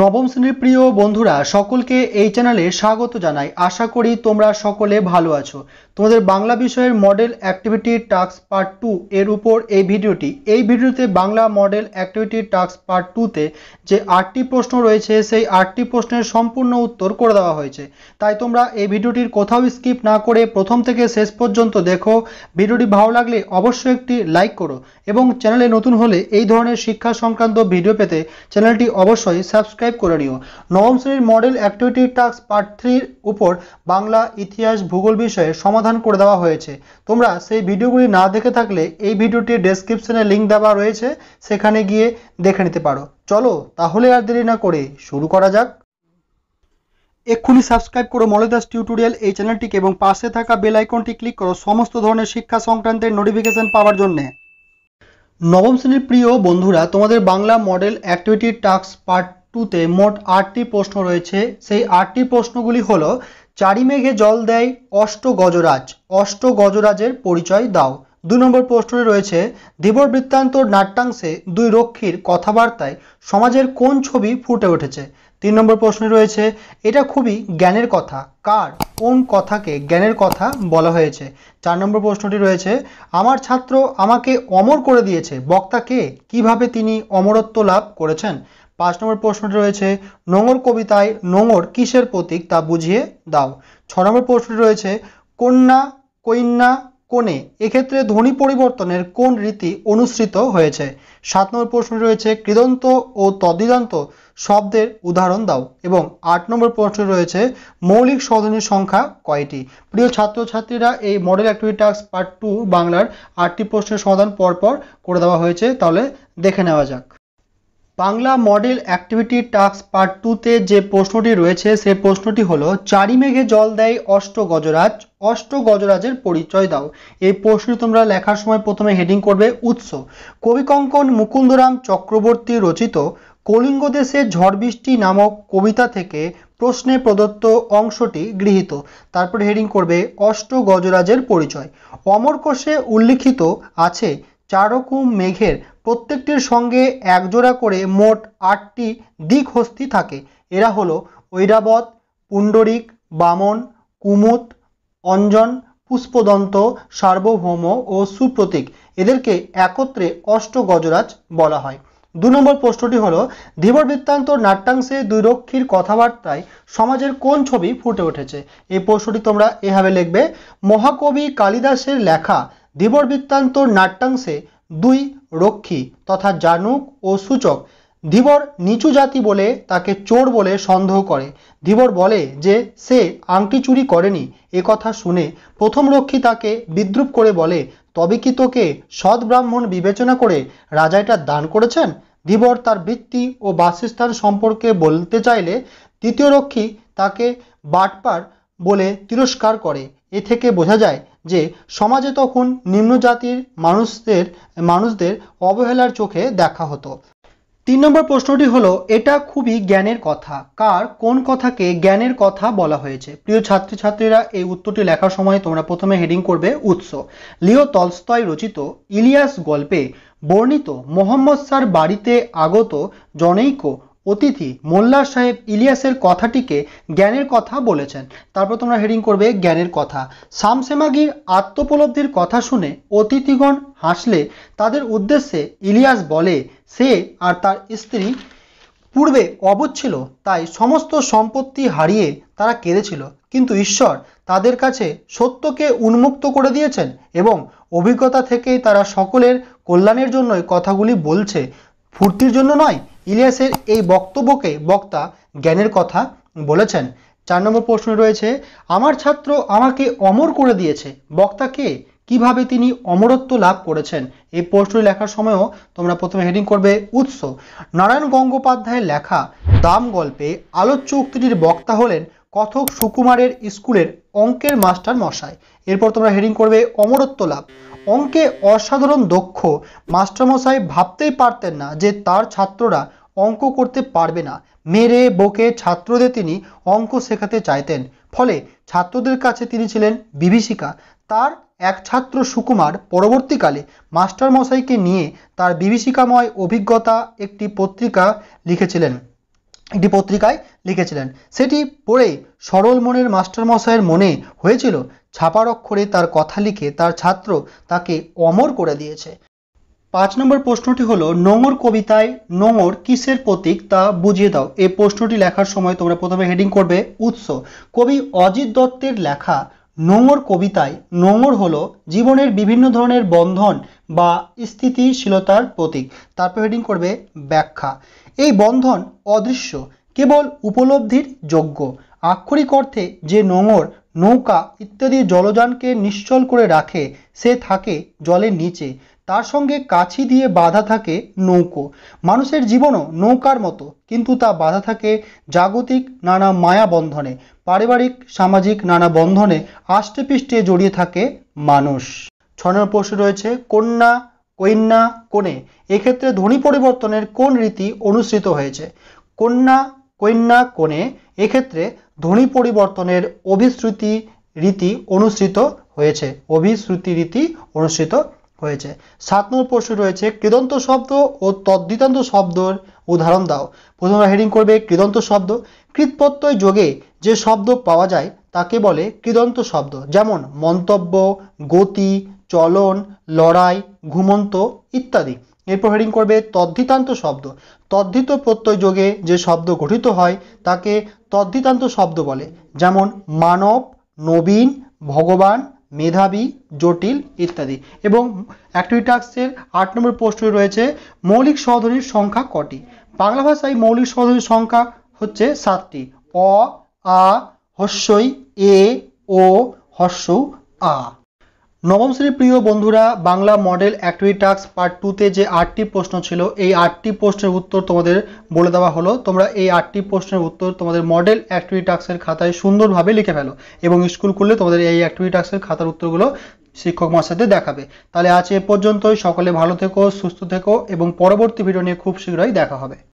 নবম শ্রেণীর প্রিয় বন্ধুরা সকলকে এই চ্যানেলে স্বাগত জানাই আশা করি তোমরা সকলে ভালো আছো তোমাদের বাংলা বিষয়ের model activity task part two এর উপর এই ভিডিওটি এই ভিডিওতে Bangla model activity task part টুতে যে আটটি প্রশ্ন রয়েছে সেই আটটি প্রশ্নের সম্পূর্ণ উত্তর করে দেওয়া হয়েছে তাই তোমরা এই ভিডিওটির কোথাও স্কিপ না করে প্রথম থেকে শেষ পর্যন্ত দেখো ভিডিওটি ভালো লাগলে অবশ্যই একটি লাইক করো এবং চ্যানেলে নতুন হলে এই ধরনের শিক্ষা সংক্রান্ত ভিডিও পেতে চ্যানেলটি অবশ্যই সাবস্ক্রাইব সাবস্ক্রাইব করে নিও নবম শ্রেণীর মডেল অ্যাক্টিভিটি টাস্ক পার্ট থ্রির উপর বাংলা ইতিহাস ভূগোল বিষয়ে সমাধান করে দেওয়া হয়েছে তোমরা সেই ভিডিওগুলি না দেখে থাকলে এই ভিডিওটির ডেসক্রিপশনে লিঙ্ক দেওয়া রয়েছে সেখানে গিয়ে দেখে নিতে পারো চলো তাহলে আর দেরি না করে শুরু করা যাক এক্ষুনি সাবস্ক্রাইব করো মলদাস টিউটোরিয়াল এই চ্যানেলটিকে এবং পাশে থাকা বেল আইকনটি ক্লিক করো সমস্ত ধরনের শিক্ষা সংক্রান্তের নোটিফিকেশন পাওয়ার জন্য নবম শ্রেণীর প্রিয় বন্ধুরা তোমাদের Bangla model activity task part টুতে মোট আটটি প্রশ্ন রয়েছে সেই আটটি প্রশ্নগুলি হলো চারিমেঘে জল দেয় অষ্ট গজরাজ অষ্ট গজরাজের পরিচয় দাও দুই নম্বর প্রশ্নটি রয়েছে ধীবর বৃত্তান্ত নাট্যাংশে দুই রক্ষীর কথাবার্তায় সমাজের কোন ছবি ফুটে উঠেছে তিন নম্বর প্রশ্নে রয়েছে এটা খুবই জ্ঞানের কথা কার কোন কথাকে জ্ঞানের কথা বলা হয়েছে চার নম্বর প্রশ্নটি রয়েছে আমার ছাত্র আমাকে অমর করে দিয়েছে বক্তাকে কে কীভাবে তিনি অমরত্ব লাভ করেছেন পাঁচ নম্বর প্রশ্নটি রয়েছে নোংর কবিতায় নোংর কিসের প্রতীক তা বুঝিয়ে দাও ছ নম্বর প্রশ্নটি রয়েছে কন্যা কন্যা কোণে এক্ষেত্রে ধ্বনি পরিবর্তনের কোন রীতি অনুসৃত হয়েছে সাত নম্বর প্রশ্ন রয়েছে কৃদন্ত ও তদ্বিদান্ত শব্দের উদাহরণ দাও এবং আট নম্বর প্রশ্ন রয়েছে মৌলিক সদনের সংখ্যা কয়টি প্রিয় ছাত্রছাত্রীরা এই model activity task part two বাংলার আটটি প্রশ্নের সমাধান পরপর করে দেওয়া হয়েছে তাহলে দেখে নেওয়া যাক Bangla model activity task part টুতে যে প্রশ্নটি রয়েছে সে প্রশ্নটি হলো চারি মেঘে জল দেয় অষ্ট গজরাজ অষ্ট গজরাজের পরিচয় দাও এই প্রশ্নটি তোমরা লেখার সময় প্রথমে হেডিং করবে উৎস কবিকঙ্কন মুকুন্দরাম চক্রবর্তী রচিত কলিঙ্গ দেশে ঝড় বৃষ্টি নামক কবিতা থেকে প্রশ্নে প্রদত্ত অংশটি গৃহীত তারপর হেডিং করবে অষ্ট গজরাজের পরিচয় অমরকোষে উল্লিখিত আছে চারকুম মেঘের প্রত্যেকটির সঙ্গে একজোড়া করে মোট আটটি হস্তি থাকে এরা হলো ঐরাবত পুণ্ডরিক বামন কুমুত অঞ্জন পুষ্পদন্ত সার্বভৌম ও সুপ্রতীক এদেরকে একত্রে অষ্ট গজরাজ বলা হয় দু নম্বর প্রশ্নটি হলো ধীবর বৃত্তান্ত নাট্যাংশে দুই রক্ষীর কথাবার্তায় সমাজের কোন ছবি ফুটে উঠেছে এই প্রশ্নটি তোমরা এভাবে লিখবে মহাকবি কালিদাসের লেখা ধীবর বৃত্তান্ত নাট্যাংশে দুই রক্ষী তথা জানুক ও সূচক ধীবর নিচু জাতি বলে তাকে চোর বলে সন্দেহ করে ধীবর বলে যে সে আংটি চুরি করেনি এ কথা শুনে প্রথম রক্ষী তাকে বিদ্রুপ করে বলে তবে কি তোকে সৎ ব্রাহ্মণ বিবেচনা করে রাজা দান করেছেন ধীবর তার বৃত্তি ও বাসস্থান সম্পর্কে বলতে চাইলে তৃতীয় রক্ষী তাকে বাটপার বলে তিরস্কার করে এ থেকে বোঝা যায় যে সমাজে তখন নিম্ন জাতির মানুষদের মানুষদের অবহেলার চোখে দেখা হতো তিন নম্বর প্রশ্নটি হলো এটা খুবই জ্ঞানের কথা কার কোন কথাকে জ্ঞানের কথা বলা হয়েছে প্রিয় ছাত্রছাত্রীরা এই উত্তরটি লেখার সময় তোমরা প্রথমে হেডিং করবে উৎস লিও তলস্তয় রচিত ইলিয়াস গল্পে বর্ণিত মোহাম্মদ স্যার বাড়িতে আগত জনৈক অতিথি মোল্লা সাহেব ইলিয়াসের কথাটিকে জ্ঞানের কথা বলেছেন তারপর তোমরা হেডিং করবে জ্ঞানের কথা সামসেমাগির আত্মপলব্ধির কথা শুনে অতিথিগণ হাসলে তাদের উদ্দেশ্যে ইলিয়াস বলে সে আর তার স্ত্রী পূর্বে অবুধ ছিল তাই সমস্ত সম্পত্তি হারিয়ে তারা কেঁদেছিল কিন্তু ঈশ্বর তাদের কাছে সত্যকে উন্মুক্ত করে দিয়েছেন এবং অভিজ্ঞতা থেকেই তারা সকলের কল্যাণের জন্যই কথাগুলি বলছে ফুর্তির জন্য নয় ইলিয়াসের এই বক্তব্যকে বক্তা জ্ঞানের কথা বলেছেন চার নম্বর প্রশ্ন রয়েছে আমার ছাত্র আমাকে অমর করে দিয়েছে বক্তা কে কিভাবে তিনি অমরত্ব লাভ করেছেন এই প্রশ্ন লেখার সময়ও তোমরা প্রথমে হেডিং করবে উৎস নারায়ণ গঙ্গোপাধ্যায়ের লেখা দাম গল্পে আলোচ্য উক্তিটির বক্তা হলেন কথক সুকুমারের স্কুলের অঙ্কের মাস্টার মশাই এরপর তোমরা হেডিং করবে অমরত্ব লাভ অঙ্কে অসাধারণ দক্ষ মাস্টারমশাই ভাবতেই পারতেন না যে তার ছাত্ররা অঙ্ক করতে পারবে না মেরে বকে ছাত্রদের তিনি অঙ্ক শেখাতে চাইতেন ফলে ছাত্রদের কাছে তিনি ছিলেন বিভীষিকা তার এক ছাত্র সুকুমার পরবর্তীকালে মাস্টারমশাইকে নিয়ে তার বিভীষিকাময় অভিজ্ঞতা একটি পত্রিকা লিখেছিলেন একটি পত্রিকায় লিখেছিলেন সেটি পড়ে সরল মনের মাস্টারমশাইয়ের মনে হয়েছিল ছাপার অক্ষরে তার কথা লিখে তার ছাত্র তাকে অমর করে দিয়েছে পাঁচ নম্বর প্রশ্নটি হলো নোংর কবিতায় নোংর কিসের প্রতীক তা বুঝিয়ে দাও এই প্রশ্নটি লেখার সময় তোমরা প্রথমে হেডিং করবে উৎস কবি অজিত দত্তের লেখা নোংর কবিতায় নোংর হলো জীবনের বিভিন্ন ধরনের বন্ধন বা স্থিতিশীলতার প্রতীক তারপর হেডিং করবে ব্যাখ্যা এই বন্ধন অদৃশ্য কেবল উপলব্ধির যোগ্য আক্ষরিক অর্থে যে নোংর নৌকা ইত্যাদি জলযানকে নিশ্চল করে রাখে সে থাকে জলের নিচে তার সঙ্গে কাছি দিয়ে বাধা থাকে নৌকো মানুষের জীবনও নৌকার মতো কিন্তু তা বাধা থাকে জাগতিক নানা মায়া বন্ধনে পারিবারিক সামাজিক নানা বন্ধনে আষ্টে জড়িয়ে থাকে মানুষ ছয় প্রশ্ন রয়েছে কন্যা কন্যা কোণে এক্ষেত্রে ধ্বনি পরিবর্তনের কোন রীতি অনুসৃত হয়েছে কন্যা কন্যা কোণে এক্ষেত্রে ধ্বনি পরিবর্তনের অভিশ্রুতি রীতি অনুসৃত হয়েছে অভিশ্রুতি রীতি অনুসৃত হয়েছে সাত নম্বর প্রশ্ন রয়েছে কৃদন্ত শব্দ ও তদ্বিতান্ত শব্দর উদাহরণ দাও প্রথমে হেডিং করবে কৃদন্ত শব্দ কৃতপ্রত্যয় যোগে যে শব্দ পাওয়া যায় তাকে বলে কৃদন্ত শব্দ যেমন মন্তব্য গতি চলন লড়াই ঘুমন্ত ইত্যাদি এরপর হেডিং করবে তদ্ধিতান্ত শব্দ তদ্ধিত প্রত্যয় যোগে যে শব্দ গঠিত হয় তাকে তদ্ধিতান্ত শব্দ বলে যেমন মানব নবীন ভগবান মেধাবী জটিল ইত্যাদি এবং অ্যাক্টিভিটি আট নম্বর পোস্টে রয়েছে মৌলিক সহধনির সংখ্যা কটি বাংলা ভাষায় মৌলিক সহধনির সংখ্যা হচ্ছে সাতটি অ আ হস্যই এ ও হস্য আ নবম শ্রেণীর প্রিয় বন্ধুরা Bangla model activity task part টুতে যে আটটি প্রশ্ন ছিল এই আটটি প্রশ্নের উত্তর তোমাদের বলে দেওয়া হলো তোমরা এই আটটি প্রশ্নের উত্তর তোমাদের মডেল অ্যাক্টিভিটি টাস্কের খাতায় সুন্দরভাবে লিখে ফেলো এবং স্কুল খুললে তোমাদের এই অ্যাক্টিভিটি টাস্কের খাতার উত্তরগুলো শিক্ষক মহাশয়দের দেখাবে তাহলে আজ এ পর্যন্তই সকলে ভালো থেকো সুস্থ থেকো এবং পরবর্তী ভিডিও নিয়ে খুব শীঘ্রই দেখা হবে